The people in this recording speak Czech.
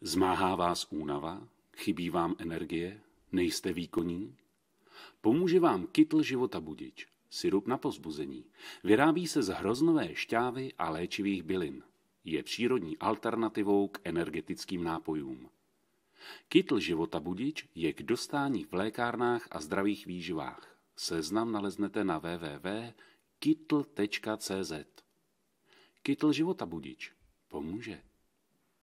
Zmáhá vás únava? Chybí vám energie? Nejste výkonní? Pomůže vám kytl života budič, sirup na pozbuzení. Vyrábí se z hroznové šťávy a léčivých bylin. Je přírodní alternativou k energetickým nápojům. Kytl života budič je k dostání v lékárnách a zdravých výživách. Seznam naleznete na www.kytl.cz. Kytl života budič pomůže.